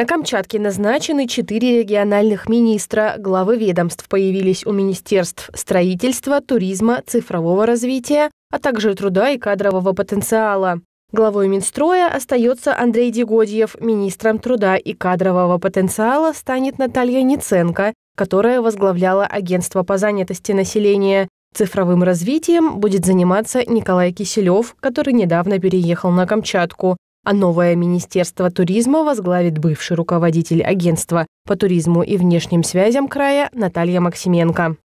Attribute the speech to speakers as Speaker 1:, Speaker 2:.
Speaker 1: На Камчатке назначены четыре региональных министра. Главы ведомств появились у министерств строительства, туризма, цифрового развития, а также труда и кадрового потенциала. Главой Минстроя остается Андрей Дегодьев, министром труда и кадрового потенциала станет Наталья Ниценко, которая возглавляла агентство по занятости населения. Цифровым развитием будет заниматься Николай Киселев, который недавно переехал на Камчатку. А новое Министерство туризма возглавит бывший руководитель агентства по туризму и внешним связям края Наталья Максименко.